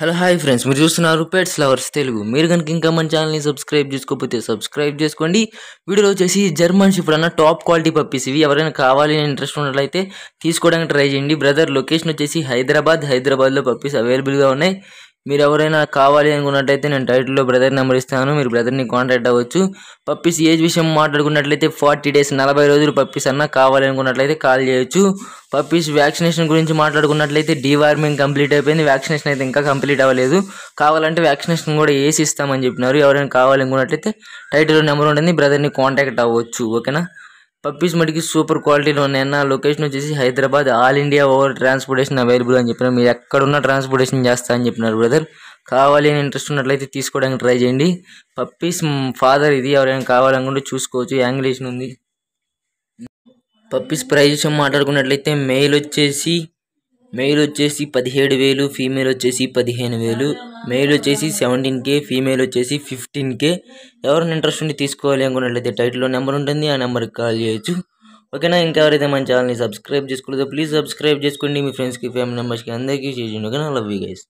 hello hi friends మీరు చూస్తున్నారు pets lovers Telugu మీరు కనుక ఇంకా మన ఛానల్ని సబ్స్క్రైబ్ చేసుకోకపోతే సబ్స్క్రైబ్ చేసుకోండి వీడియో వచ్చేసి జర్మన్ షిఫ్ట్ అన్న టాప్ క్వాలిటీ పప్పీస్ ఇవి ఎవరైనా కావాలి ఇంట్రెస్ట్ ఉన్నట్లయితే తీసుకోవడానికి ట్రై చేయండి బ్రదర్ లొకేషన్ వచ్చేసి హైదరాబాద్ హైదరాబాద్లో పప్పీస్ అవైలబుల్గా ఉన్నాయి మీరు ఎవరైనా కావాలి అనుకున్నట్టయితే నేను టైటిల్లో బ్రదర్ నెంబర్ ఇస్తాను మీరు బ్రదర్ని కాంటాక్ట్ అవ్వచ్చు పప్పీస్ ఏజ్ విషయం మాట్లాడుకున్నట్లయితే ఫార్టీ డేస్ నలభై రోజులు పప్పీస్ అన్న కావాలి అనుకున్నట్లయితే కాల్ చేయొచ్చు పప్పీస్ వ్యాక్సినేషన్ గురించి మాట్లాడుకున్నట్లయితే డీవార్మింగ్ కంప్లీట్ అయిపోయింది వ్యాక్సినేషన్ అయితే ఇంకా కంప్లీట్ అవ్వలేదు కావాలంటే వ్యాక్సినేషన్ కూడా వేసి ఇస్తామని చెప్పినారు ఎవరైనా కావాలనుకున్నట్లయితే టైటిల్లో నెంబర్ ఉంటుంది బ్రదర్ని కాంటాక్ట్ అవ్వచ్చు ఓకేనా పప్పీస్ మటుకి సూపర్ క్వాలిటీలో ఉన్నాయన్న లొకేషన్ వచ్చేసి Hyderabad all India over transportation available అని చెప్పినారు మీరు ఎక్కడున్నా ట్రాన్స్పోర్టేషన్ చేస్తా అని చెప్పినారు బ్రదర్ కావాలి అని ఇంట్రెస్ట్ ఉన్నట్లయితే తీసుకోవడానికి ట్రై చేయండి పప్పీస్ ఫాదర్ ఇది ఎవరైనా కావాలనుకుంటే చూసుకోవచ్చు యాంగిలేషన్ ఉంది పప్పీస్ ప్రైజెస్ మాట్లాడుకున్నట్లయితే మెయిల్ వచ్చేసి మెయిల్ వచ్చేసి పదిహేడు వేలు ఫీమేల్ వచ్చేసి పదిహేను వేలు మెయిల్ వచ్చేసి సెవెంటీన్ కే ఫీమేల్ వచ్చేసి ఫిఫ్టీన్ కే ఎవరిని ఇంట్రెస్ట్ ఉండి తీసుకోవాలి అనుకున్నట్లయితే టైటిల్లో నెంబర్ ఉంటుంది ఆ నెంబర్కి కాల్ చేయొచ్చు ఓకేనా ఇంకెవరైతే మన ఛానల్ని సబ్స్క్రైబ్ చేసుకోలేదో ప్లీజ్ సబ్స్క్రైబ్ చేసుకోండి మీ ఫ్రెండ్స్కి ఫ్యామిలీ మెంబర్స్కి అందరికీ చేయండి ఓకేనా లవ్ యూ గైస్